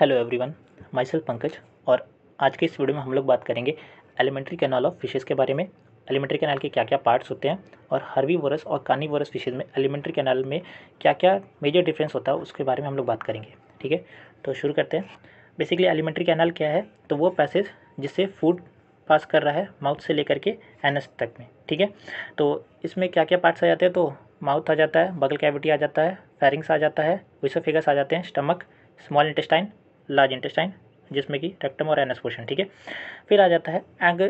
hello everyone myself Pankaj और आज के इस वीडियो में हम लोग बात करेंगे एलिमेंट्री कैनाल ऑफ फिशेज़ के बारे में एलिमेंट्री कैनाल के क्या क्या पार्ट्स होते हैं और हर्वी वर्स और कानी वर्स फिशेज़ में एलिमेंट्री कैनाल में क्या क्या मेजर डिफरेंस होता है उसके बारे में हम लोग बात करेंगे ठीक है तो शुरू करते हैं बेसिकली एलिमेंट्री कैनाल क्या है तो वो पैसेज जिससे फूड पास कर रहा है माउथ से लेकर के एनस तक में ठीक है तो इसमें क्या क्या पार्ट्स आ जाते हैं तो माउथ आ जाता है बगल कैविटी आ जाता है फेरिंग्स आ जाता है विसोफिगस आ जाते हैं stomach small intestine large intestine जिसमें कि रेक्टम और एनस पोर्शन ठीक है फिर आ जाता है एग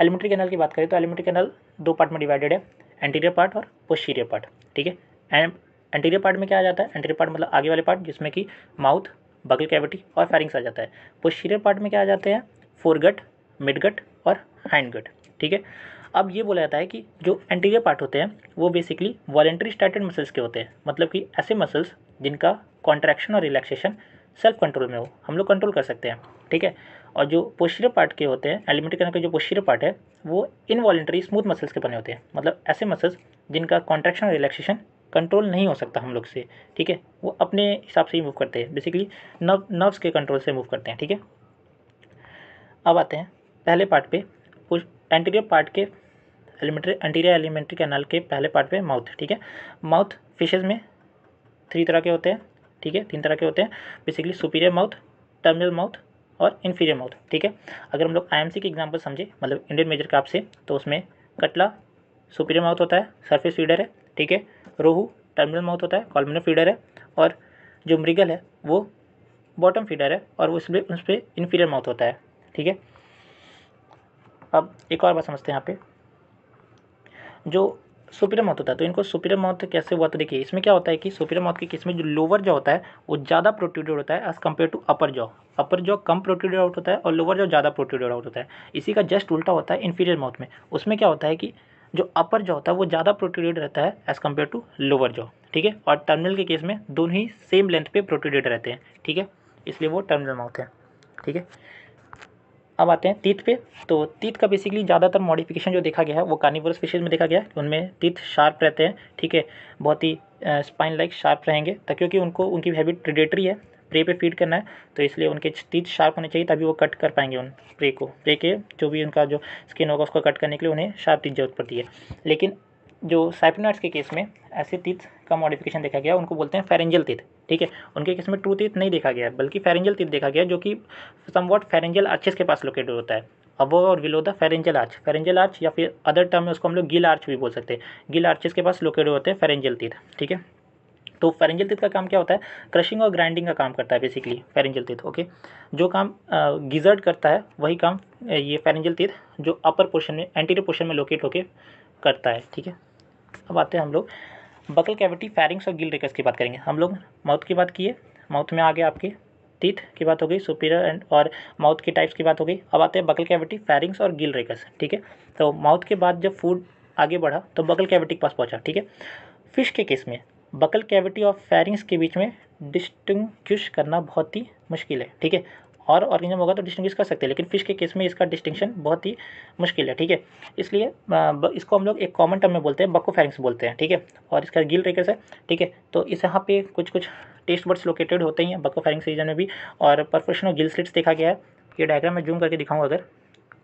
एलिमेंट्री कैनल की बात करें तो एलिमेंट्री कैनल दो पार्ट में डिवाइडेड है एंटीरियर पार्ट और पोस्टीरियर पार्ट ठीक है एंड एंटीरियर पार्ट में क्या आ जाता है एंटीरियर पार्ट मतलब आगे वाले पार्ट जिसमें कि माउथ बगल कैविटी और फेरिंग्स आ जाता है पोस्टीरियर पार्ट में क्या आ जाते हैं फोरगट मिडगट और गट ठीक है अब ये बोला जाता है कि जो एंटीरियर पार्ट होते हैं वो बेसिकली वॉलेंट्री स्टार्टेड मसल्स के होते हैं मतलब कि ऐसे मसल्स जिनका कॉन्ट्रैक्शन और रिलैक्सेशन सेल्फ कंट्रोल में हो हम लोग कंट्रोल कर सकते हैं ठीक है और जो पोस्टीरियर पार्ट के होते हैं एलिमेंट्री के जो पोस्टीरियर पार्ट है वो इनवॉलेंट्री स्मूथ मसल्स के बने होते हैं मतलब ऐसे मसल्स जिनका कॉन्ट्रैक्शन रिलैक्सेशन कंट्रोल नहीं हो सकता हम लोग से ठीक है वो अपने हिसाब से ही मूव करते हैं बेसिकली नर्व नर्व्स के कंट्रोल से मूव करते हैं ठीक है अब आते हैं पहले पार्ट पे एंटीरियर पार्ट के एलिमेंट्री एंटीरियर एलिमेंट्री कैनाल के पहले पार्ट पे माउथ ठीक है माउथ फिशेज में थ्री तरह के होते हैं ठीक है तीन तरह के होते हैं basically superior mouth terminal mouth और इन्फीरियर माउथ ठीक है अगर हम लोग आई मतलब के एग्जाम्पल समझे मतलब इंडियन मेजर काप से तो उसमें कटला सुपीरियर माउथ होता है सरफेस फीडर है ठीक है रोहू टर्मिनल माउथ होता है कॉलमिनल फीडर है और जो मृगल है वो बॉटम फीडर है और उस पर उस पर इन्फीरियर माउथ होता है ठीक है अब एक और बात समझते हैं यहाँ पे जो सुपीरियर मौत होता है तो इनको सुपीरियर मौत कैसे हुआ तो देखिए इसमें क्या होता है कि सुपीरियर मौत के केस में जो लोअर जो होता है वो ज़्यादा प्रोट्यूडर होता है as compared to upper jaw upper jaw कम प्रोट्यूडर आउट होता है और लोअर जॉ ज़्यादा प्रोट्यूडर आउट होता है इसी का जस्ट उल्टा होता है इन्फीरियर मौत में उसमें क्या होता है कि जो अपर जॉ होता है वो ज़्यादा प्रोट्यूडेड रहता है as compared to lower jaw ठीक है और टर्मिनल के केस में दोनों ही सेम लेंथ पे प्रोट्यूडेड रहते हैं ठीक है इसलिए वो टर्मिनल माउथ है ठीक है अब आते हैं तीत पे तो तीत का बेसिकली ज़्यादातर मॉडिफिकेशन जो देखा गया है वो कार्निवोरस फिशेज में देखा गया है उनमें तीत शार्प रहते हैं ठीक है बहुत ही स्पाइन लाइक शार्प रहेंगे तो क्योंकि उनको उनकी हैबिट प्रिडेटरी है प्रे पे फीड करना है तो इसलिए उनके तीत शार्प होने चाहिए तभी वो कट कर पाएंगे उन प्रे को प्रे के जो भी उनका जो स्किन होगा उसको कट करने के लिए उन्हें शार्प तीत जरूरत पड़ती है लेकिन जो साइप्रोनाइट्स के केस में ऐसे तीथ का मॉडिफिकेशन देखा गया उनको बोलते हैं फेरेंजल तीथ ठीक है उनके केस में ट्रू तीथ नहीं देखा गया बल्कि फेरेंजल तीथ देखा गया जो कि समवॉट फेरेंजल आर्चेस के पास लोकेटेड होता है अबो और below the pharyngeal arch pharyngeal arch या फिर अदर टर्म में उसको हम लोग गिल आर्च भी बोल सकते हैं गिल आर्चेस के पास लोकेटेड होते हैं फेरेंजल तीथ ठीक है तो फेरेंजल तीथ का काम क्या होता है क्रशिंग और ग्राइंडिंग का काम करता है बेसिकली फेरेंजल तीथ ओके जो काम गिजर्ड करता है वही काम ये फेरेंजल तीथ जो अपर पोर्शन में एंटीरियर पोर्शन में लोकेट होकर करता है ठीक है अब आते हैं हम लोग बकल कैविटी फैरिंग्स और गिल रेकस की बात करेंगे हम लोग माउथ की बात किए माउथ में आ गया आपके टीथ की बात हो गई सुपीरियर एंड और माउथ के टाइप्स की बात हो गई अब आते हैं बकल कैविटी फैरिंग्स और गिल रेकस ठीक है तो माउथ के बाद जब फूड आगे बढ़ा तो बकल कैविटी के पास पहुँचा ठीक है फिश के केस में बकल कैविटी और फैरिंग्स के बीच में डिस्टिंक्विश करना बहुत ही मुश्किल है ठीक है और ऑर्गेनिज्म होगा तो डिस्टिंग्विश कर सकते हैं लेकिन फिश के केस में इसका डिस्टिंक्शन बहुत ही मुश्किल है ठीक है इसलिए इसको हम लोग एक कॉमन टर्म में बोलते हैं बक्कोफैरिंग्स बोलते हैं ठीक है और इसका गिल रेकर्स है ठीक है तो इस यहाँ पे कुछ कुछ टेस्ट बर्ड्स लोकेटेड होते हैं बक्कोफैरिंग्स रीजन में भी और परफेक्शन गिल स्लिट्स देखा गया है ये डायग्राम में जूम करके दिखाऊँ अगर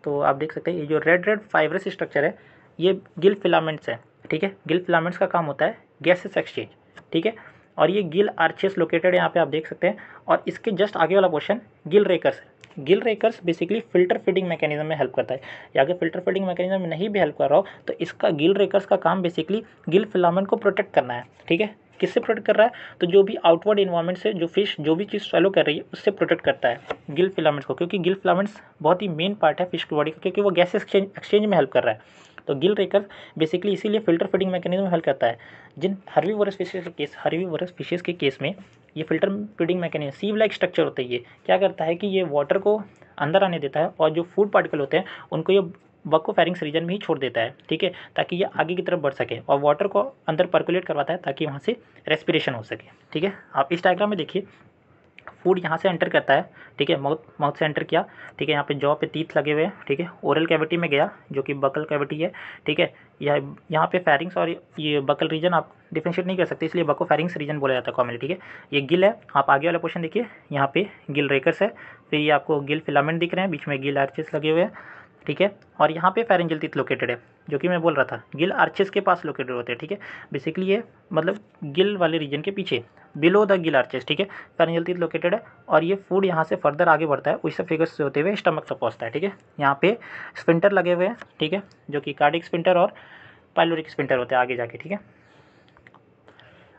तो आप देख सकते हैं ये जो रेड रेड फाइबरस स्ट्रक्चर है ये गिल फिलामेंट्स है ठीक है गिल फिलामेंट्स का काम होता है गैसेस एक्सचेंज ठीक है और ये गिल आर्चेस लोकेटेड यहाँ पे आप देख सकते हैं और इसके जस्ट आगे वाला portion gill rakers gill rakers basically filter feeding mechanism में हेल्प करता है या अगर फिल्टर फीडिंग मैकेनिज्म में नहीं भी हेल्प कर रहा हो तो इसका गिल रेकर्स का काम बेसिकली गिल फिलामेंट को प्रोटेक्ट करना है ठीक है किससे प्रोटेक्ट कर रहा है तो जो भी आउटवर्ड इन्वायरमेंट से जो फिश जो भी चीज़ फॉलो कर रही है उससे प्रोटेक्ट करता है गिल फिलामेंट्स को क्योंकि गिल फिलामेंट्स बहुत ही मेन पार्ट है फिश की बॉडी का क्योंकि वो गैस एक्सचेंज एक्सचेंज में हेल्प कर रहा है तो गिल रेकर बेसिकली इसीलिए फिल्टर फीडिंग मैकेनिज्म हल करता है जिन हरवी वर्स फिशेज के केस हरवी वर्स फिशेज के केस में ये filter feeding mechanism sieve like structure होता है ये क्या करता है कि ये वाटर को अंदर आने देता है और जो फूड पार्टिकल होते हैं उनको ये बको फेरिंग्स रीजन में ही छोड़ देता है ठीक है ताकि ये आगे की तरफ बढ़ सके और वाटर को अंदर परकुलेट करवाता है ताकि वहाँ से रेस्पिरेशन हो सके ठीक है आप इस डायग्राम में देखिए फूड यहाँ से एंटर करता है ठीक है माउथ माउथ से एंटर किया ठीक है यहाँ पे जॉ पे तीथ लगे हुए हैं ठीक है ओरल कैविटी में गया जो कि बकल कैविटी है ठीक है यह यहाँ पे फेरिंग्स और ये बकल रीजन आप डिफ्रेंशिएट नहीं कर सकते इसलिए बको फेरिंग्स रीजन बोला जाता है कॉमनली ठीक है ये गिल है आप आगे वाला क्वेश्चन देखिए यहाँ पे गिल रेकर्स है फिर ये आपको गिल फिलामेंट दिख रहे हैं बीच में गिल आर्चेस लगे हुए हैं ठीक है और यहाँ पे फेरेंजल तीत लोकेटेड है जो कि मैं बोल रहा था गिल आर्चेस के पास लोकेटेड होते हैं ठीक है बेसिकली ये मतलब गिल वाले रीजन के पीछे बिलो द गिल आर्चेस ठीक है फेरेंजल तीत लोकेटेड है और ये फूड यहाँ से फर्दर आगे बढ़ता है उससे फिगर्स से होते हुए स्टमक तक पहुँचता है ठीक है यहाँ पे स्पिंटर लगे हुए हैं ठीक है जो कि कार्डिक स्पिंटर और पाइलोरिक स्पिंटर होते हैं आगे जाके ठीक है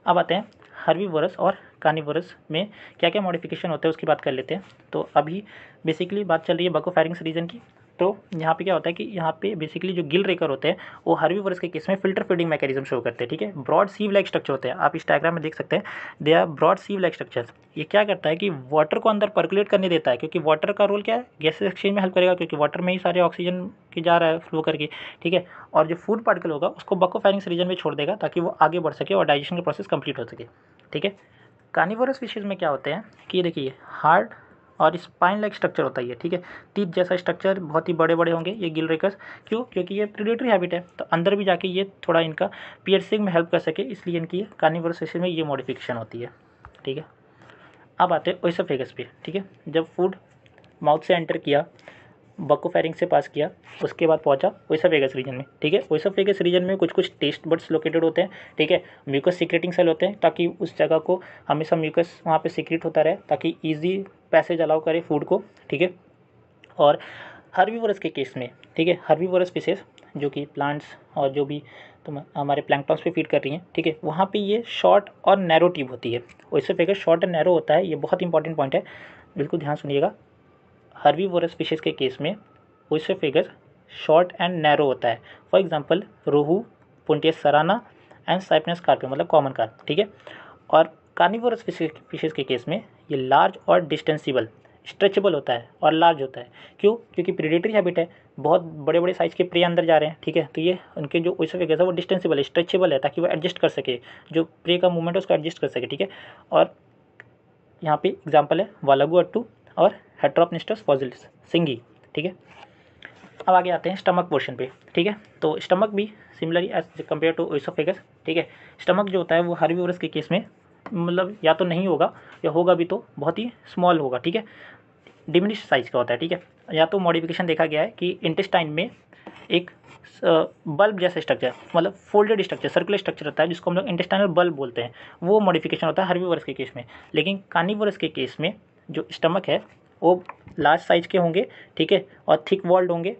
अब आते हैं हर्बीवोरस और कार्निवोरस में क्या क्या मॉडिफिकेशन होते हैं उसकी बात कर लेते हैं तो अभी बेसिकली बात चल रही है बको बकोफेरिंग्स रीजन की तो यहाँ पे क्या होता है कि यहाँ पे बेसिकली जो गिल रेकर होते हैं वो वर्ष के केस में फिल्टर फीडिंग मैकेनिज्म शो करते हैं ठीक है ब्रॉड सीव लाइक स्ट्रक्चर होते हैं आप इस डायग्राम में देख सकते हैं they are broad sieve like structure ये क्या करता है कि वाटर को अंदर परकुलेट करने देता है क्योंकि वाटर का रोल क्या है गैसेज एक्सचेंज में हेल्प करेगा क्योंकि वाटर में ही सारे ऑक्सीजन की जा रहा है फ्लो करके ठीक है और जो फूड पार्टिकल होगा उसको बकोफाइनिंग्स रीजन में छोड़ देगा ताकि वो आगे बढ़ सके और डाइजेशन का प्रोसेस कंप्लीट हो सके ठीक है कानीवरस फिशेज में क्या होते हैं कि देखिए हार्ड और स्पाइन लाइक स्ट्रक्चर होता है ये ठीक है तीत जैसा स्ट्रक्चर बहुत ही बड़े बड़े होंगे ये गिल रेकर्स क्यों क्योंकि ये प्रीडेटरी हैबिट है तो अंदर भी जाके ये थोड़ा इनका पियर्सिंग में हेल्प कर सके इसलिए इनकी सेशन में ये मॉडिफिकेशन होती है ठीक है अब आते हैं ओइसोफेगस पे ठीक है जब फूड माउथ से एंटर किया बक्को फायरिंग से पास किया उसके बाद पहुंचा वैसा वेगस रीजन में ठीक है वैसा वेगस रीजन में कुछ कुछ टेस्ट बर्ड्स लोकेटेड होते हैं ठीक है म्यूकस सीक्रेटिंग सेल होते हैं ताकि उस जगह को हमेशा म्यूकस वहाँ पे सीक्रेट होता रहे ताकि ईजी पैसेज अलाउ करे फूड को ठीक है और हर्बीवोरस के केस में ठीक है वर्ष स्पीसीज जो कि प्लांट्स और जो भी तुम हमारे प्लैंकटॉन्स पे फीड कर रही हैं ठीक है वहाँ पे ये शॉर्ट और नैरो ट्यूब होती है वैसे फेकर शॉर्ट एंड नैरो होता है ये बहुत इंपॉर्टेंट पॉइंट है बिल्कुल ध्यान सुनिएगा वोरस फिशेज के केस में उससे फिगर शॉर्ट एंड नैरो होता है for example rohu Puntius sarana and Cyprinus carpio मतलब कॉमन कार्प ठीक है और कार्निवोरस फिशेज के केस में ये लार्ज और डिस्टेंसीबल स्ट्रेचेबल होता है और लार्ज होता है क्यों क्योंकि प्रीडेटरी हैबिट है बहुत बड़े बड़े साइज़ के प्रे अंदर जा रहे हैं ठीक है तो ये उनके जो उस फिगर्स है वो डिस्टेंसीबल है स्ट्रेचेबल है ताकि वो एडजस्ट कर सके जो प्रे का मूवमेंट है उसको एडजस्ट कर सके ठीक है और यहाँ पे एग्जाम्पल है वालागू अट्टू और हेट्रोपनिस्टस फॉजिल्स सिंगी ठीक है अब आगे आते हैं स्टमक पोर्शन पे ठीक है तो स्टमक भी similarly as compared to oesophagus ठीक है स्टमक जो होता है वो हर्बीवोरस के केस में मतलब या तो नहीं होगा या होगा भी तो बहुत ही स्मॉल होगा ठीक है डिमिनिश साइज का होता है ठीक है या तो मॉडिफिकेशन देखा गया है कि इंटेस्टाइन में एक बल्ब जैसा स्ट्रक्चर मतलब फोल्डेड स्ट्रक्चर सर्कुलर स्ट्रक्चर होता है जिसको हम लोग इंटेस्टाइनल बल्ब बोलते हैं वो मॉडिफिकेशन होता है हर्बीवर्स के केस में लेकिन कानीवर्स के केस में जो स्टमक है वो लार्ज साइज के होंगे ठीक है और थिक वॉल्ड होंगे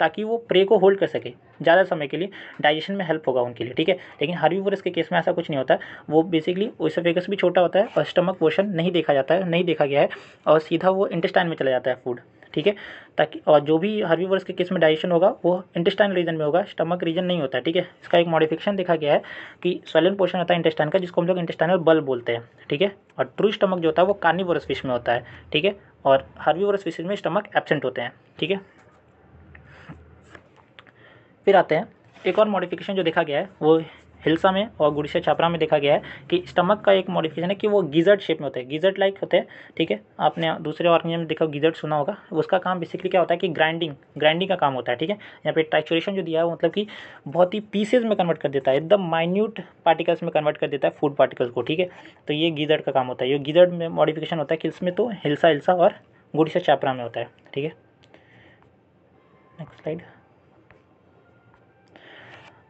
ताकि वो प्रे को होल्ड कर सके ज़्यादा समय के लिए डाइजेशन में हेल्प होगा उनके लिए ठीक है लेकिन हार्बीवोरस के केस में ऐसा कुछ नहीं होता वो बेसिकली ओसोफेगस भी छोटा होता है और स्टमक पोर्शन नहीं देखा जाता है नहीं देखा गया है और सीधा वो इंटेस्टाइन में चला जाता है फूड ठीक है ताकि और जो भी हर्बीवर्स के किस में डाइजेशन होगा वो इंटेस्टाइन रीजन में होगा स्टमक रीजन नहीं होता है ठीक है इसका एक मॉडिफिकेशन देखा गया है कि स्वेलन पोर्शन होता है इंटेस्टाइन का जिसको हम लोग इंटेस्टाइनल बल बोलते हैं ठीक है और ट्रू स्टमक जो होता है वो कार्निवोरस फिश में होता है ठीक है और वर्स फिश में स्टमक एबसेंट होते हैं ठीक है फिर आते हैं एक और मॉडिफिकेशन जो देखा गया है वो हिल्सा में और गुड़िशा छापरा में देखा गया है कि स्टमक का एक मॉडिफिकेशन है कि वो गिजर्ट शेप में होते हैं गिजर्ट लाइक होते हैं ठीक है आपने दूसरे और में देखा गिजर्ट सुना होगा उसका काम बेसिकली क्या होता है कि ग्राइंडिंग ग्राइंडिंग का काम होता है ठीक है यहाँ पे ट्रैक्चुरेशन जो दिया है वो मतलब कि बहुत ही पीसेज में कन्वर्ट कर देता है एकदम माइन्यूट पार्टिकल्स में कन्वर्ट कर देता है फूड पार्टिकल्स को ठीक है तो ये गिजर्ट का काम होता है ये गीजर्ट में मॉडिफिकेशन होता है कि इसमें तो हिल्सा हिल्सा और गुड़िशा छापरा में होता है ठीक है नेक्स्ट स्लाइड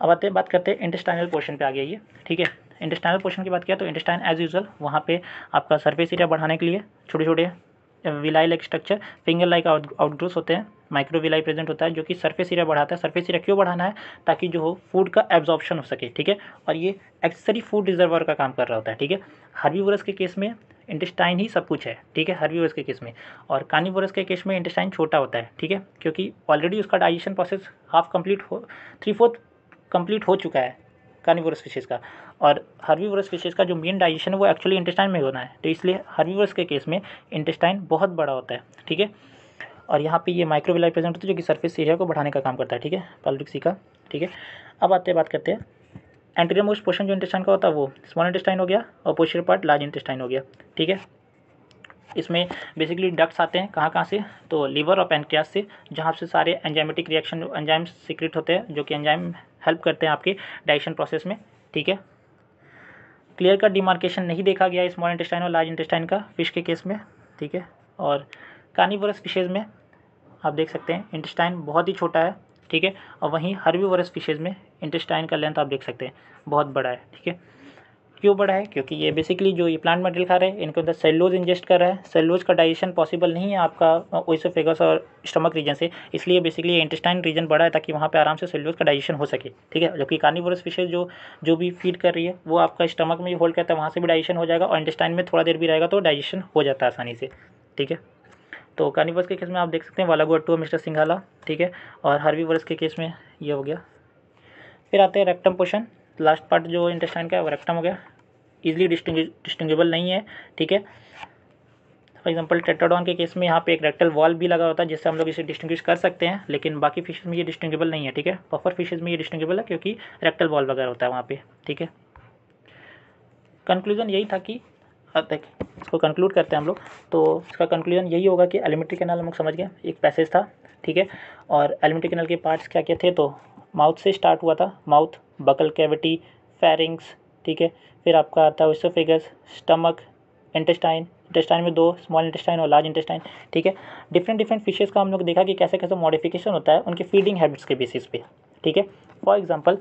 अब आते हैं बात करते हैं इंटेस्टाइनल पोर्शन पे आ गया ये ठीक है इंटेस्टाइनल पोर्शन की बात किया तो इंटेस्टाइन एज यूजल वहाँ पे आपका सरफेस एरिया बढ़ाने के लिए छोटे छोटे villi like structure finger like outgrowth होते हैं माइक्रो विलाई प्रेजेंट होता है जो कि सरफेस एरिया बढ़ाता है सरफेस एरिया क्यों बढ़ाना है ताकि जो हो फूड का एब्जॉर्प्शन हो सके ठीक है और ये एक्सरी फूड रिजर्वर का काम कर रहा होता है ठीक है हर्बीवोरस के केस में इंटेस्टाइन ही सब कुछ है ठीक है हर्बीवोरस के केस में और कार्निवोरस के केस में इंटेस्टाइन छोटा होता है ठीक है क्योंकि ऑलरेडी उसका डाइजेशन प्रोसेस हाफ कंप्लीट हो थ्री फोर्थ कंप्लीट हो चुका है कार्निवोरस फिशेज़ का और हर्बीवोरस फिशेज़ का जो मेन डाइजेशन है वो एक्चुअली इंटेस्टाइन में होना है तो इसलिए हर्बीवोरस के केस में इंटेस्टाइन बहुत बड़ा होता है ठीक है और यहाँ पे ये माइक्रोविलाई प्रेजेंट होता है जो कि सर्फेस एरिया को बढ़ाने का काम करता है ठीक है पॉलिटिक्सी का ठीक है अब आते हैं बात करते हैं एंटीरियर मोस्ट पोर्शन जो इंटेस्टाइन का होता है वो स्मॉल इंटेस्टाइन हो गया और पोस्टर पार्ट लार्ज इंटेस्टाइन हो गया ठीक है इसमें बेसिकली डक्ट्स आते हैं कहाँ कहाँ से तो लीवर और पेनक्रियास से जहाँ से सारे एंजाइमेटिक रिएक्शन एंजाइम सीक्रेट होते हैं जो कि एंजाइम हेल्प करते हैं आपके डाइजेशन प्रोसेस में ठीक है क्लियर कट डिमार्केशन नहीं देखा गया स्मॉल इंटेस्टाइन और लार्ज इंटेस्टाइन का फिश के केस में ठीक है और वर्स फिशेज में आप देख सकते हैं इंटेस्टाइन बहुत ही छोटा है ठीक है और वहीं वर्स फिशेज में इंटेस्टाइन का लेंथ आप देख सकते हैं बहुत बड़ा है ठीक है क्यों बढ़ा है क्योंकि ये बेसिकली जो ये प्लांट मटेरियल खा रहे हैं इनके अंदर सेलोज इंजेस्ट कर रहा है सेलोज का डाइजेशन पॉसिबल नहीं है आपका ओइसोफेगस और स्टमक रीजन से इसलिए बेसिकली इंटेस्टाइन रीजन बढ़ा है ताकि वहाँ पर आराम से सेलोज का डाइजेशन हो सके ठीक है जबकि कार्निवोरस फिशेज जो जो भी फीड कर रही है वो आपका स्टमक में होल्ड करता है वहाँ से भी डाइजेशन हो जाएगा और इंटेस्टाइन में थोड़ा देर भी रहेगा तो डाइजेशन हो जाता है आसानी से ठीक है तो कार्निवर्स के केस में आप देख सकते हैं वालागोटू मिस्टर सिंघाला ठीक है और हरवी वर्स के केस में ये हो गया फिर आते हैं रेक्टम पोशन लास्ट पार्ट जो इंटेस्टाइन का है वो रेक्टम हो गया ईजिली डिस्टिंगेबल नहीं है ठीक है फॉर एग्जाम्पल टेटाडॉन के केस में यहाँ पे एक रेक्टल वॉल भी लगा होता है जिससे हम लोग इसे डिस्टिंग्विश कर सकते हैं लेकिन बाकी फिशेज में ये डिस्टिंगेबल नहीं है ठीक है पफर फिशेज में ये डिस्टिंगेबल है क्योंकि रेक्टल वॉल वगैरह होता है वहाँ पे ठीक है कंक्लूजन यही था कि तक इसको कंक्लूड करते हैं हम लोग तो इसका कंक्लूजन यही होगा कि एलिमेंट्री कैनल हम लोग समझ गए एक पैसेज था ठीक है और एलिमेंट्री कैनल के पार्ट्स क्या क्या थे तो माउथ से स्टार्ट हुआ था माउथ बकल कैविटी फेरिंग्स ठीक है फिर आपका आता है ओसोफेगस स्टमक इंटेस्टाइन इंटेस्टाइन में दो स्मॉल इंटेस्टाइन और लार्ज इंटेस्टाइन ठीक है डिफरेंट डिफरेंट फिशेज़ का हम लोग देखा कि कैसे कैसे मॉडिफिकेशन होता है उनके फीडिंग हैबिट्स के बेसिस पे ठीक है फॉर एग्जांपल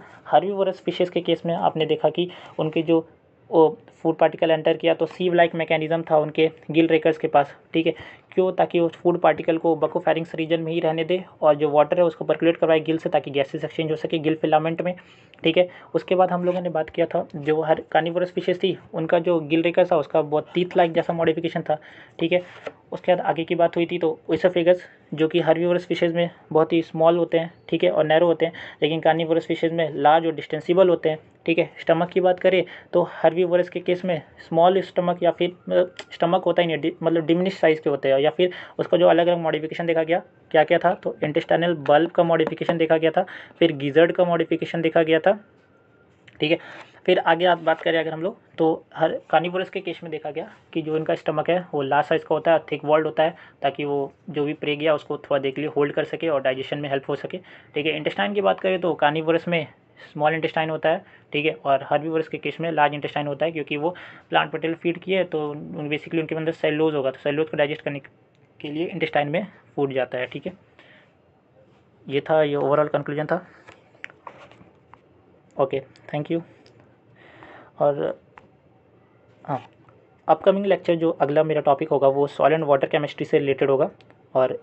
वर्स फिशेज़ के केस में आपने देखा कि उनके जो फूड पार्टिकल एंटर किया तो सीव लाइक मैकेनिज़्म था उनके गिल रेकर्स के पास ठीक है क्यों ताकि उस फूड पार्टिकल को बको फैरिंग्स रीजन में ही रहने दे और जो वाटर है उसको परकुलेट करवाए गिल से ताकि गैसेस एक्सचेंज हो सके गिल फिलामेंट में ठीक है उसके बाद हम लोगों ने बात किया था जो हर कानीवर स्पीशीज थी उनका जो गिल रेकर था उसका बहुत तीत लाइक जैसा मॉडिफिकेशन था ठीक है उसके बाद आगे की बात हुई थी तो फिगर्स जो कि हर्बीवोरस फिशेज़ में बहुत ही स्मॉल होते हैं ठीक है और नैरो होते हैं लेकिन कार्निवोरस फिशेज़ में लार्ज और डिस्टेंसिबल होते हैं ठीक है स्टमक की बात करें तो हर्बीवोरस के केस में स्मॉल स्टमक या फिर मतलब स्टमक होता ही नहीं मतलब डिमिनिश साइज़ के होते हैं या फिर उसका जो अलग अलग मॉडिफिकेशन देखा गया क्या क्या था तो इंटेस्टाइनल बल्ब का मॉडिफिकेशन देखा गया था फिर गीजर्ड का मॉडिफिकेशन देखा गया था ठीक है फिर आगे आप बात करें अगर हम लोग तो हर कानीपोरस के केस में देखा गया कि जो इनका स्टमक है वो लार्ज साइज़ का होता है थिक वॉल्ड होता है ताकि वो जो भी प्रे गया उसको थोड़ा देख के लिए होल्ड कर सके और डाइजेशन में हेल्प हो सके ठीक है इंटेस्टाइन की बात करें तो कानीपोरस में स्मॉल इंटेस्टाइन होता है ठीक है और हर्बीवर्स के केस में लार्ज इंटेस्टाइन होता है क्योंकि वो प्लांट पटेल फीड किए तो बेसिकली उनके अंदर सेलोज होगा तो सेलोज को डाइजेस्ट करने के लिए इंटेस्टाइन में फूट जाता है ठीक है ये था ये ओवरऑल कंक्लूजन था ओके थैंक यू और हाँ अपकमिंग लेक्चर जो अगला मेरा टॉपिक होगा वो सॉल एंड वाटर केमिस्ट्री से रिलेटेड होगा और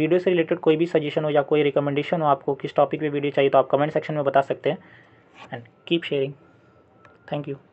वीडियो से रिलेटेड कोई भी सजेशन हो या कोई रिकमेंडेशन हो आपको किस टॉपिक पे वीडियो चाहिए तो आप कमेंट सेक्शन में बता सकते हैं and keep sharing thank you